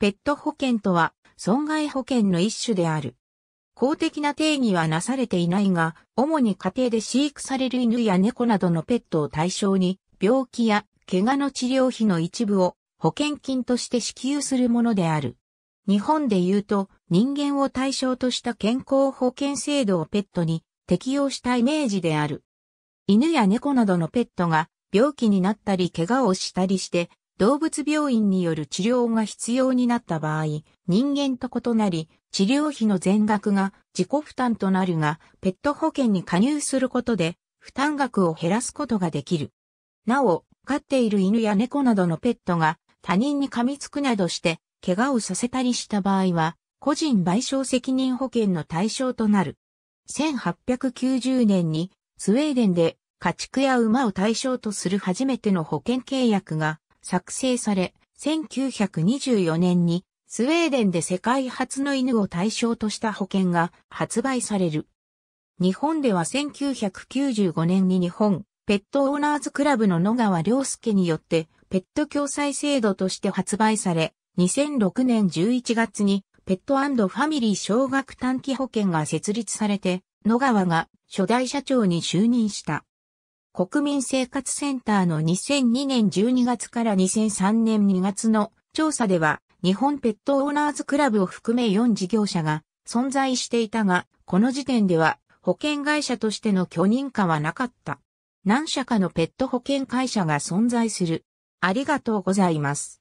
ペット保険とは、損害保険の一種である。公的な定義はなされていないが、主に家庭で飼育される犬や猫などのペットを対象に、病気や怪我の治療費の一部を保険金として支給するものである。日本で言うと、人間を対象とした健康保険制度をペットに適用したイメージである。犬や猫などのペットが病気になったり怪我をしたりして動物病院による治療が必要になった場合、人間と異なり、治療費の全額が自己負担となるが、ペット保険に加入することで、負担額を減らすことができる。なお、飼っている犬や猫などのペットが他人に噛みつくなどして、怪我をさせたりした場合は、個人賠償責任保険の対象となる。1890年にスウェーデンで家畜や馬を対象とする初めての保険契約が作成され、1924年にスウェーデンで世界初の犬を対象とした保険が発売される。日本では1995年に日本ペットオーナーズクラブの野川良介によってペット共済制度として発売され、2006年11月にペットファミリー小学短期保険が設立されて、野川が初代社長に就任した。国民生活センターの2002年12月から2003年2月の調査では、日本ペットオーナーズクラブを含め4事業者が存在していたが、この時点では保険会社としての許認可はなかった。何社かのペット保険会社が存在する。ありがとうございます。